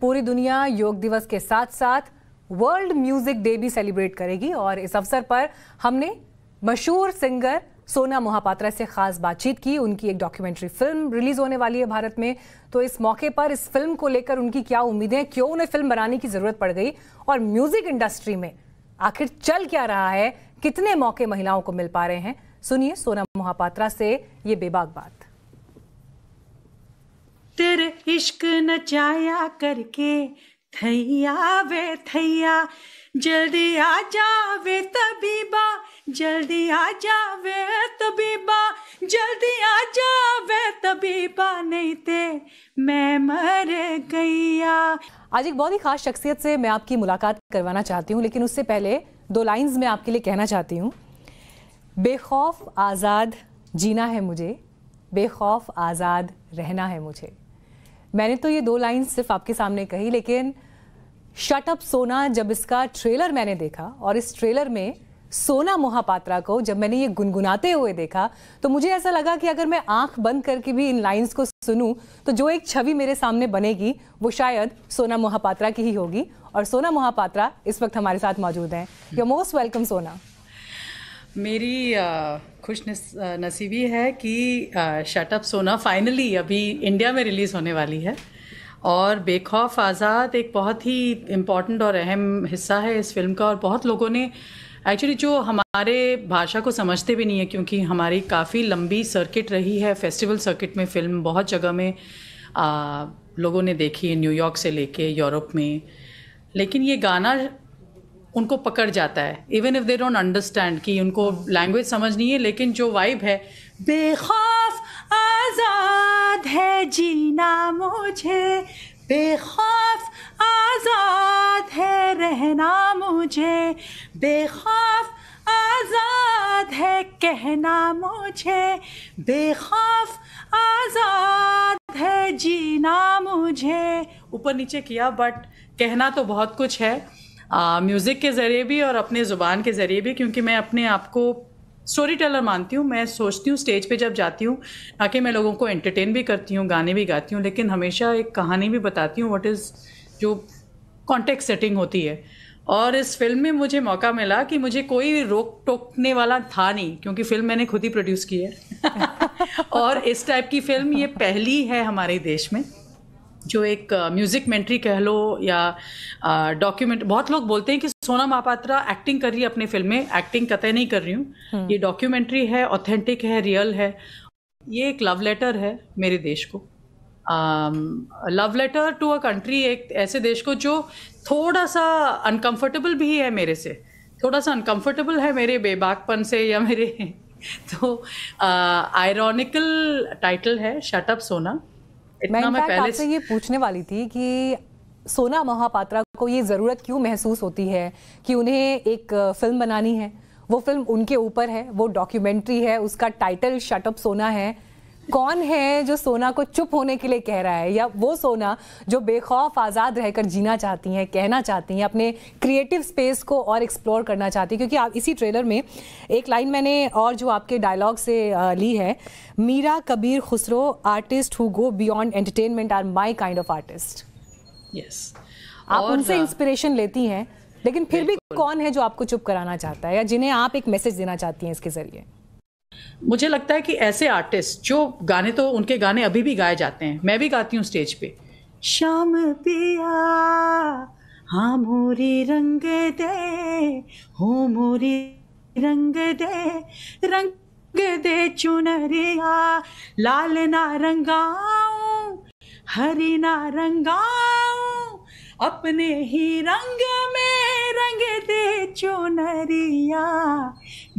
पूरी दुनिया योग दिवस के साथ साथ वर्ल्ड म्यूजिक डे भी सेलिब्रेट करेगी और इस अवसर पर हमने मशहूर सिंगर सोना मोहापात्रा से खास बातचीत की उनकी एक डॉक्यूमेंट्री फिल्म रिलीज होने वाली है भारत में तो इस मौके पर इस फिल्म को लेकर उनकी क्या उम्मीदें क्यों उन्हें फिल्म बनाने की जरूरत पड़ गई और म्यूजिक इंडस्ट्री में आखिर चल क्या रहा है कितने मौके महिलाओं को मिल पा रहे हैं सुनिए सोना मोहापात्रा से ये बेबाक बात तेरे इश्क नचाया करके थैया वे थैया जल्दी आ जावे तबीबा जल्दी आ जावे तबीबा जल्दी आ जावे तबीबा नहीं ते मैं मर गैया आज एक बहुत ही खास शख्सियत से मैं आपकी मुलाकात करवाना चाहती हूँ लेकिन उससे पहले दो लाइंस में आपके लिए कहना चाहती हूँ बेखौफ आज़ाद जीना है मुझे बेखौफ आज़ाद रहना है मुझे मैंने तो ये दो लाइन सिर्फ आपके सामने कही लेकिन शट अप सोना जब इसका ट्रेलर मैंने देखा और इस ट्रेलर में सोना मोहापात्रा को जब मैंने ये गुनगुनाते हुए देखा तो मुझे ऐसा लगा कि अगर मैं आंख बंद करके भी इन लाइंस को सुनूं तो जो एक छवि मेरे सामने बनेगी वो शायद सोना मोहापात्रा की ही होगी और सोना मोहापात्रा इस वक्त हमारे साथ मौजूद हैं योर मोस्ट वेलकम सोना मेरी खुश नसीबी है कि शटअप सोना फाइनली अभी इंडिया में रिलीज़ होने वाली है और बेखौफ आज़ाद एक बहुत ही इम्पॉर्टेंट और अहम हिस्सा है इस फिल्म का और बहुत लोगों ने एक्चुअली जो हमारे भाषा को समझते भी नहीं है क्योंकि हमारी काफ़ी लंबी सर्किट रही है फेस्टिवल सर्किट में फ़िल्म बहुत जगह में आ, लोगों ने देखी है न्यूयॉर्क से लेके यूरोप में लेकिन ये गाना उनको पकड़ जाता है even if they don't understand कि उनको लैंग्वेज समझ नहीं है लेकिन जो वाइब है बेखौफ आज़ाद है जीना मुझे बेखौफ आज़ाद है रहना मुझे बेखौफ आज़ाद है कहना मुझे बेखौफ आज़ाद है जीना मुझे ऊपर नीचे किया बट कहना तो बहुत कुछ है म्यूज़िक के ज़रिए भी और अपने ज़ुबान के ज़रिए भी क्योंकि मैं अपने आप को स्टोरी टेलर मानती हूँ मैं सोचती हूँ स्टेज पे जब जाती हूँ ताकि मैं लोगों को एंटरटेन भी करती हूँ गाने भी गाती हूँ लेकिन हमेशा एक कहानी भी बताती हूँ व्हाट इज़ जो कॉन्टेक्ट सेटिंग होती है और इस फिल्म में मुझे मौका मिला कि मुझे कोई रोक टोकने वाला था नहीं क्योंकि फिल्म मैंने खुद ही प्रोड्यूस की है और इस टाइप की फिल्म ये पहली है हमारे देश में जो एक म्यूजिक uh, मेंट्री कह लो या डॉक्यूमेंट uh, बहुत लोग बोलते हैं कि सोना महापात्रा एक्टिंग कर रही है अपने फिल्म में एक्टिंग कतई नहीं कर रही हूँ हम्म। ये डॉक्यूमेंट्री है ऑथेंटिक है रियल है ये एक लव लेटर है मेरे देश को love letter to a country एक ऐसे देश को जो थोड़ा सा अनकंफर्टेबल भी है मेरे से थोड़ा सा अनकंफर्टेबल है मेरे बेबाकपन से या मेरे तो आयरॉनिकल uh, टाइटल है शटअप सोना मैं इनफैक्ट आपसे ये पूछने वाली थी कि सोना महापात्रा को ये ज़रूरत क्यों महसूस होती है कि उन्हें एक फिल्म बनानी है वो फिल्म उनके ऊपर है वो डॉक्यूमेंट्री है उसका टाइटल शटअप सोना है कौन है जो सोना को चुप होने के लिए कह रहा है या वो सोना जो बेखौफ आज़ाद रहकर जीना चाहती हैं कहना चाहती हैं अपने क्रिएटिव स्पेस को और एक्सप्लोर करना चाहती हैं क्योंकि आप इसी ट्रेलर में एक लाइन मैंने और जो आपके डायलॉग से ली है Meera Kabir Khusro artist who go beyond entertainment are my kind of artist yes आप उनसे इंस्पिरेशन लेती हैं लेकिन फिर भी कौन है जो आपको चुप कराना चाहता है या जिन्हें आप एक मैसेज देना चाहती हैं इसके ज़रिए मुझे लगता है कि ऐसे आर्टिस्ट जो गाने तो उनके गाने अभी भी गाए जाते हैं मैं भी गाती हूँ स्टेज पे शाम पिया हाँ मोरी रंग दे हो मोरी रंग दे रंग दे चुनरिया लाल ना रंगाऊ हरी ना रंगाऊ अपने ही रंग में रंग दे चुनरिया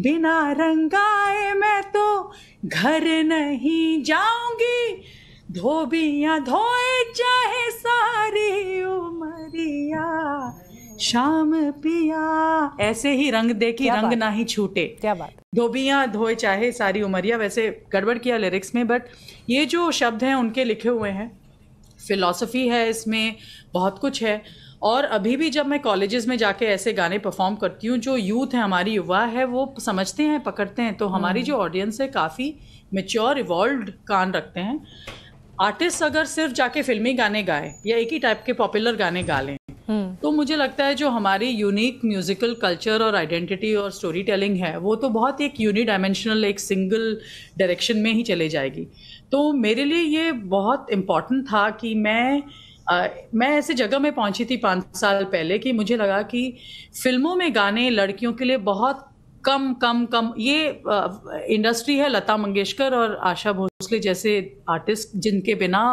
बिना रंगाए मैं तो घर नहीं जाऊंगी धोबिया धोए चाहे सारी उमरिया शाम पिया ऐसे ही रंग दे कि रंग ना ही छूटे क्या बात धोबिया धोए चाहे सारी उमरिया वैसे गड़बड़ किया लिरिक्स में बट ये जो शब्द हैं उनके लिखे हुए हैं फ़िलासफ़ी है इसमें बहुत कुछ है और अभी भी जब मैं कॉलेजेस में जाके ऐसे गाने परफॉर्म करती हूँ जो यूथ है हमारी युवा है वो समझते हैं पकड़ते हैं तो हमारी हम्म। जो ऑडियंस है काफ़ी मेच्योर इवॉल्व कान रखते हैं आर्टिस्ट अगर सिर्फ जाके फिल्मी गाने गाए या एक ही टाइप के पॉपुलर गाने गा लें हम्म। तो मुझे लगता है जो हमारी यूनिक म्यूजिकल कल्चर और आइडेंटिटी और स्टोरी टेलिंग है वो तो बहुत एक यूनि डायमेंशनल एक सिंगल डायरेक्शन में ही चले जाएगी तो मेरे लिए ये बहुत इम्पॉर्टेंट था कि मैं आ, मैं ऐसे जगह में पहुंची थी पाँच साल पहले कि मुझे लगा कि फिल्मों में गाने लड़कियों के लिए बहुत कम कम कम ये इंडस्ट्री है लता मंगेशकर और आशा भोसले जैसे आर्टिस्ट जिनके बिना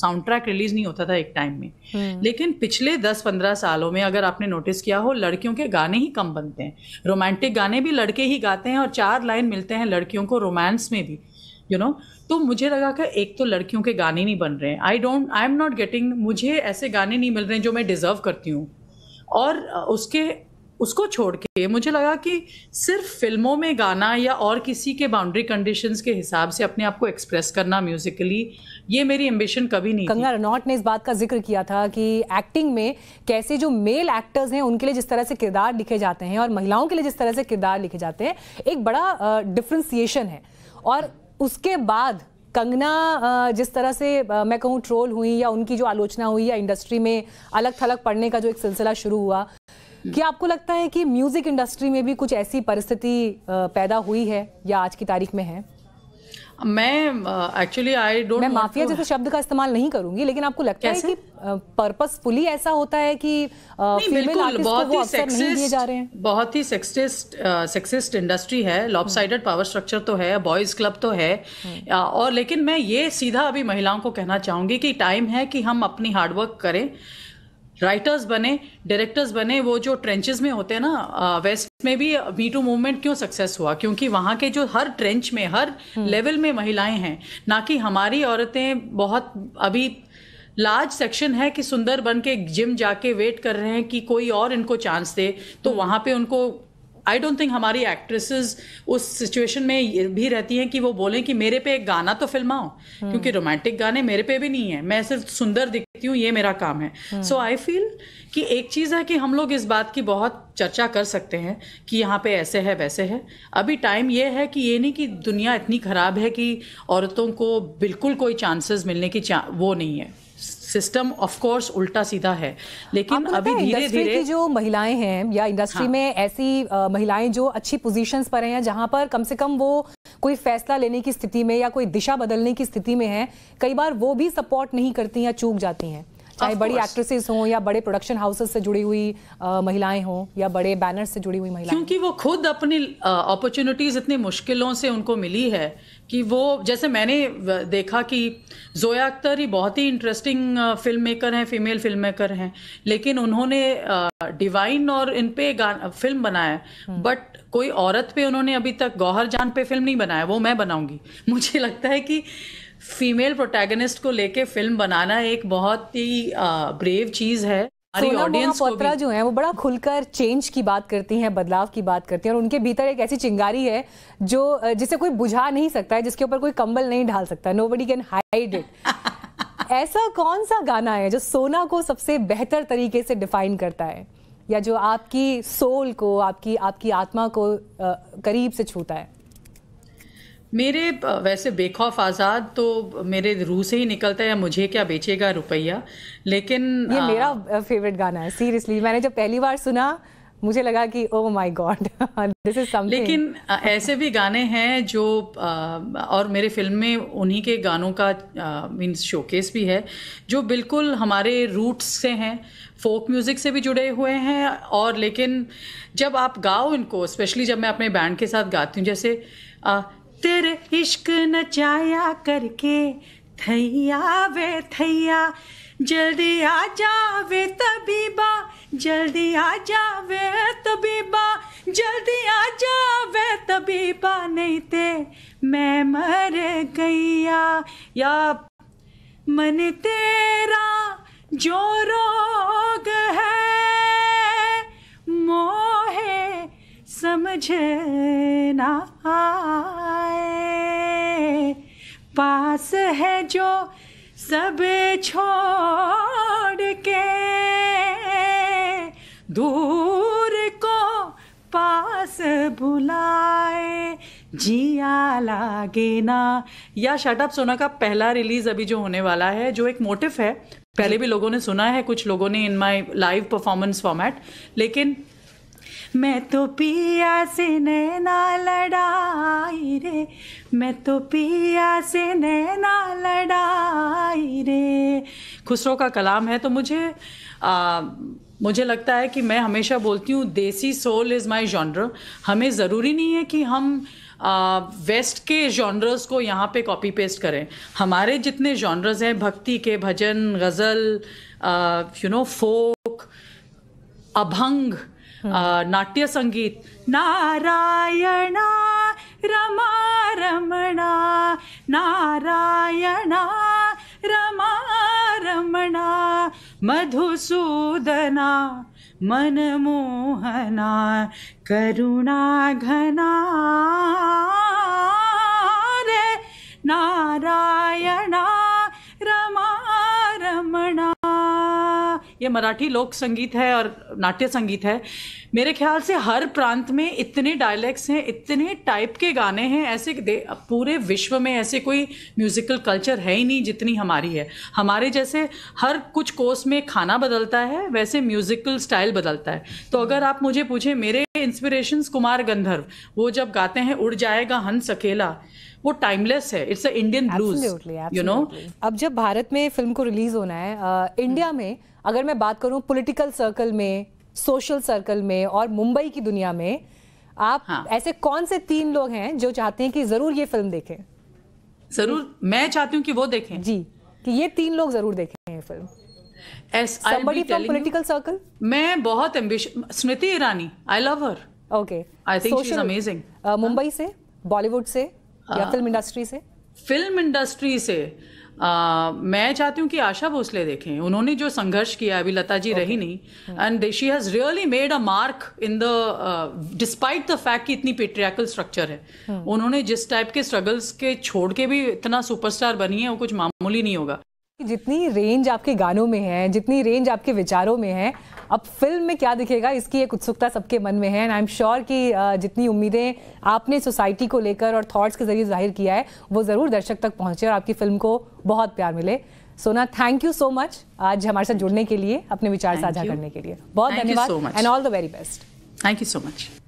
साउंड ट्रैक रिलीज नहीं होता था एक टाइम में हम्म। लेकिन पिछले दस पंद्रह सालों में अगर आपने नोटिस किया हो लड़कियों के गाने ही कम बनते हैं रोमांटिक गाने भी लड़के ही गाते हैं और चार लाइन मिलते हैं लड़कियों को रोमांस में भी यू you नो know? तो मुझे लगा कि एक तो लड़कियों के गाने नहीं बन रहे हैं I don't I am not getting मुझे ऐसे गाने नहीं मिल रहे हैं जो मैं डिज़र्व करती हूँ और उसके उसको छोड़ के मुझे लगा कि सिर्फ फिल्मों में गाना या और किसी के बाउंड्री कंडीशंस के हिसाब से अपने आप को एक्सप्रेस करना म्यूजिकली ये मेरी एम्बिशन कभी नहीं कंगना रनौट ने इस बात का जिक्र किया था कि एक्टिंग में कैसे जो मेल एक्टर्स हैं उनके लिए जिस तरह से किरदार लिखे जाते हैं और महिलाओं के लिए जिस तरह से किरदार लिखे जाते हैं एक बड़ा डिफ्रेंसिएशन है और उसके बाद कंगना जिस तरह से मैं कहूँ ट्रोल हुई या उनकी जो आलोचना हुई या इंडस्ट्री में अलग थलग पढ़ने का जो एक सिलसिला शुरू हुआ कि आपको लगता है कि म्यूजिक इंडस्ट्री में भी कुछ ऐसी परिस्थिति पैदा हुई है या आज की तारीख में है मैं एक्चुअली आई डोंट मैं माफिया जैसे शब्द का इस्तेमाल नहीं करूंगी लेकिन आपको लगता कैसे? है कि पर्पसफुली ऐसा होता है कि फीमेल बहुत ही सेक्सिस्ट बहुत ही सेक्सिस्ट सेक्सिस्ट इंडस्ट्री है लॉपसाइडेड पावर स्ट्रक्चर तो है बॉयज क्लब तो है हम्म। और लेकिन मैं ये सीधा अभी महिलाओं को कहना चाहूंगी कि टाइम है कि हम अपनी हार्डवर्क करें राइटर्स बने डायरेक्टर्स बने वो जो ट्रेंचेस में होते हैं ना वेस्ट में भी मी टू मूवमेंट क्यों सक्सेस हुआ क्योंकि वहाँ के जो हर ट्रेंच में हर लेवल हम्म। में महिलाएं हैं ना कि हमारी औरतें बहुत अभी लार्ज सेक्शन है कि सुंदर बन के जिम जाके वेट कर रहे हैं कि कोई और इनको चांस दे तो हम्म। वहाँ पे उनको आई डोंट थिंक हमारी एक्ट्रेसेस उस सिचुएशन में भी रहती हैं कि वो बोलें कि मेरे पे एक गाना तो फिल्माओ hmm. क्योंकि रोमांटिक गाने मेरे पे भी नहीं है मैं सिर्फ सुंदर दिखती हूँ ये मेरा काम है सो आई फील कि एक चीज़ है कि हम लोग इस बात की बहुत चर्चा कर सकते हैं कि यहाँ पे ऐसे है वैसे है अभी टाइम ये है कि ये नहीं कि दुनिया इतनी ख़राब है कि औरतों को बिल्कुल कोई चांसेस मिलने की चा, वो नहीं है सिस्टम ऑफ कोर्स उल्टा सीधा है लेकिन अभी धीरे धीरे जो महिलाएं हैं या इंडस्ट्री हाँ। में ऐसी महिलाएं जो अच्छी पोजीशंस पर हैं जहां पर कम से कम वो कोई फैसला लेने की स्थिति में या कोई दिशा बदलने की स्थिति में है कई बार वो भी सपोर्ट नहीं करती या चूक जाती हैं चाहे बड़ी एक्ट्रेसेस हों या बड़े प्रोडक्शन हाउसेस से जुड़ी हुई महिलाएं हों या बड़े बैनर से जुड़ी हुई महिलाएं क्योंकि वो खुद अपनी अपॉर्चुनिटीज़ इतनी मुश्किलों से उनको मिली है कि वो जैसे मैंने देखा कि जोया अख्तर ही बहुत ही इंटरेस्टिंग फिल्म मेकर हैं फीमेल फिल्म मेकर हैं लेकिन उन्होंने डिवाइन और इन पे फिल्म बनाया बट हम्म। कोई औरत पे उन्होंने अभी तक गौहर जान पे फिल्म नहीं बनाया वो मैं बनाऊंगी मुझे लगता है कि फीमेल प्रोटैगनिस्ट को लेके फिल्म बनाना एक बहुत ही ब्रेव चीज़ है ऑडियंस पत्रा जो है वो बड़ा खुलकर चेंज की बात करती हैं बदलाव की बात करती हैं और उनके भीतर एक ऐसी चिंगारी है जो जिसे कोई बुझा नहीं सकता है जिसके ऊपर कोई कंबल नहीं ढाल सकता nobody can hide it ऐसा कौन सा गाना है जो सोना को सबसे बेहतर तरीके से डिफाइन करता है या जो आपकी सोल को आपकी आपकी आत्मा को आ, करीब से छूता है मेरे वैसे बेखौफ आज़ाद तो मेरे रूह से ही निकलता है मुझे क्या बेचेगा रुपया लेकिन ये आ, मेरा फेवरेट गाना है सीरियसली मैंने जब पहली बार सुना मुझे लगा कि oh my god this is something लेकिन ऐसे भी गाने हैं जो और मेरे फिल्म में उन्हीं के गानों का मीन्स शोकेस भी है जो बिल्कुल हमारे रूट्स से हैं फोक म्यूज़िक से भी जुड़े हुए हैं और लेकिन जब आप गाओ इनको स्पेशली जब मैं अपने बैंड के साथ गाती हूँ जैसे तेरे इश्क नचाया करके थैया वे थैया जल्दी आ जावे तबीबा जल्दी आ जावे तबीबा जल्दी आ जावे तबीबा नहीं ते मैं मर गैया या मन तेरा जो रो मुझे ना आए पास है जो सब छोड़ के दूर को पास बुलाए जिया लागे ना या शटअप सोना का पहला रिलीज अभी जो होने वाला है जो एक मोटिव है पहले भी लोगों ने सुना है कुछ लोगों ने in my live performance format लेकिन मैं तो पिया से नैना लड़ाई रे मैं तो पिया से नैना लड़ाई रे खुसरो का कलाम है तो मुझे आ, मुझे लगता है कि मैं हमेशा बोलती हूँ देसी सोल इज़ माई जॉनर हमें ज़रूरी नहीं है कि हम वेस्ट के जॉनरस को यहाँ पे कॉपी पेस्ट करें हमारे जितने जॉनरस हैं भक्ति के भजन गज़ल यू नो फोक अभंग नाट्य संगीत नारायण रमा रमणा नारायणा रमा रमणा मधुसूदना मनमोहना करुणाघना रे नारायणा रमा रमणा ये मराठी लोक संगीत है और नाट्य संगीत है मेरे ख्याल से हर प्रांत में इतने डायलैक्ट्स हैं इतने टाइप के गाने हैं ऐसे पूरे विश्व में ऐसे कोई म्यूज़िकल कल्चर है ही नहीं जितनी हमारी है हमारे जैसे हर कुछ कोर्स में खाना बदलता है वैसे म्यूज़िकल स्टाइल बदलता है तो अगर आप मुझे पूछें मेरे इंस्पिरेशंस कुमार गंधर्व वो जब गाते हैं उड़ जाएगा हंस अकेला वो टाइमलेस है it's a Indian blues you know अब जब भारत में फिल्म को रिलीज होना है आ, इंडिया hmm. में अगर मैं बात करूं पॉलिटिकल सर्कल में सोशल सर्कल में और मुंबई की दुनिया में आप हाँ. ऐसे कौन से तीन लोग हैं जो चाहते हैं कि जरूर ये फिल्म देखें जरूर मैं चाहती हूँ कि वो देखें जी कि ये तीन लोग जरूर देखें ये फिल्म पॉलिटिकल सर्कल मैं बहुत Smriti Irani I love her okay I think Mumbai से बॉलीवुड से या फिल्म इंडस्ट्री से फिल्म इंडस्ट्री से आ, मैं चाहती हूँ कि आशा भोसले देखें उन्होंने जो संघर्ष किया अभी लता जी okay. रही नहीं and she has really made a mark in the despite the fact कि इतनी पेट्रियाकल स्ट्रक्चर है hmm. उन्होंने जिस टाइप के स्ट्रगल्स के छोड़ के भी इतना सुपरस्टार बनी है वो कुछ मामूली नहीं होगा जितनी रेंज आपके गानों में है जितनी रेंज आपके विचारों में है अब फिल्म में क्या दिखेगा इसकी एक उत्सुकता सबके मन में है एंड आई एम श्योर कि जितनी उम्मीदें आपने सोसाइटी को लेकर और थॉट्स के जरिए जाहिर किया है वो ज़रूर दर्शक तक पहुंचे और आपकी फिल्म को बहुत प्यार मिले सोना थैंक यू सो मच आज हमारे साथ जुड़ने के लिए अपने विचार साझा करने के लिए बहुत धन्यवाद and all the very best thank you so much